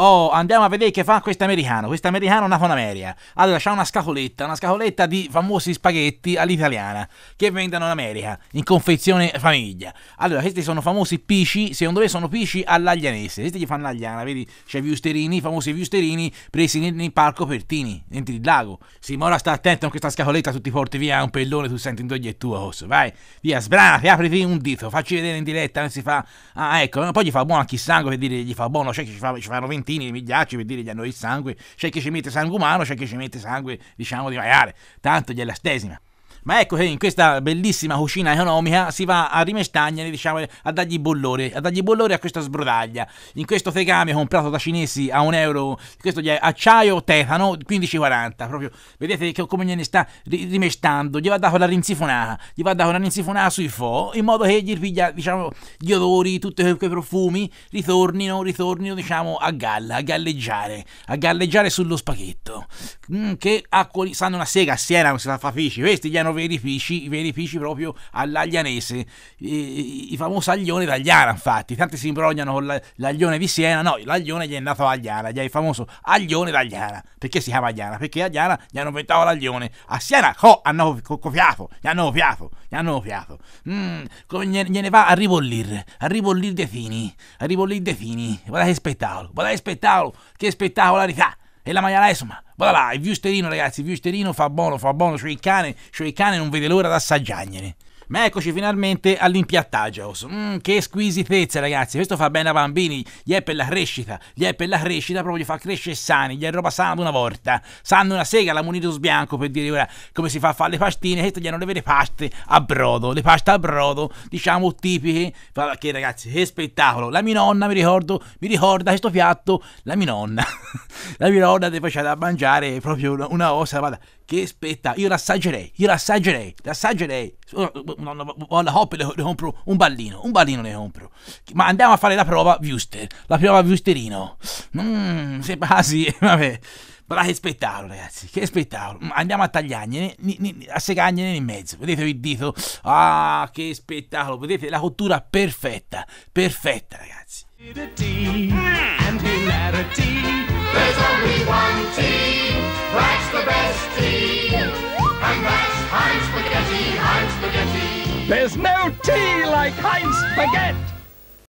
Oh, andiamo a vedere che fa questo americano. Questo americano nato in America. Allora, c'è una scacoletta, una scacoletta di famosi spaghetti all'italiana che vendono in America in confezione famiglia. Allora, questi sono famosi pici, secondo me sono pici all'aglianese. Questi gli fanno l'agliana, vedi? C'è viusterini, i famosi viusterini presi nel, nel parco Pertini, dentro il lago. Sì, ma ora sta attento a questa scacoletta, tu ti porti via un pellone, tu senti in doglio e tuo, osso. Vai, via, sbranati, apriti un dito, facci vedere in diretta, non si fa... Ah, ecco, poi gli fa buono anche il sangue per dire gli fa buono, c'è cioè, che ci, fa, ci fanno 20 Trentini, Migliacci per dire gli hanno il sangue, c'è chi ci mette sangue umano, c'è chi ci mette sangue diciamo di maiale, tanto è la stesima. Ma ecco che in questa bellissima cucina economica si va a rimestagnare, diciamo, a dargli bollore, a dargli bollore a questa sbrodaglia. In questo tegame comprato da cinesi a un euro, questo è acciaio tetano 15,40, proprio vedete che, come gliene sta rimestando, gli va dato la rinzifonata, gli va dato una rinzifonata sui fo, in modo che gli piglia, diciamo, gli odori, tutti quei profumi ritornino, ritornino, diciamo, a galla, a galleggiare, a galleggiare sullo spaghetto. Mm, che acqua, sanno una sega a Siena, non si la fa fici, questi gli hanno veri fici, i veri fici proprio all'aglianese, i, i famosi aglione d'Agliana infatti, tanti si imbrogliano con la, l'aglione di Siena, no, l'aglione gli è andato a Agliana, gli è il famoso aglione d'Agliana, perché si chiama Agliana? Perché Agliana gli hanno inventato l'aglione, a Siena co, hanno co, copiato, gli hanno copiato, gli hanno copiato, mm, gliene va a ribollir, a ribollir dei fini, a ribollir dei fini, guarda che spettacolo, guarda che spettacolo, che spettacolarità, e la maiale insomma, voilà il viusterino, ragazzi, il viusterino fa buono, fa buono, cioè il cane, cioè il cane non vede l'ora di assaggiargliene. Ma eccoci finalmente all'impiattaggio. Mm, che squisitezza, ragazzi. Questo fa bene a bambini. Gli è per la crescita. Gli è per la crescita, proprio gli fa crescere sani. Gli è roba sana di una volta. Sanno una sega, la munitus bianco per dire ora come si fa a fare le pastine. questo gli hanno le vere paste a brodo. Le paste a brodo, diciamo tipiche. Che ragazzi, che spettacolo. La mia nonna, mi ricordo, mi ricorda questo piatto. La mia nonna. la mia nonna ti faceva da mangiare proprio una, una ossa. Guarda, che spettacolo. Io l'assaggerei. Io l'assaggerei. L'assaggerei una, la hop le, le, compro un ballino, un ballino le compro. Ma andiamo a fare la prova Wuster, la prova Wusterino. Mmm, sembra quasi, vabbè. Ma che spettacolo, ragazzi, che spettacolo. Mm, andiamo a tagliargliene, a segargliene in mezzo. Vedete il dito? Ah, che spettacolo. Vedete la cottura perfetta, perfetta, ragazzi. And there's only one There's no tea like Heinz Baguette!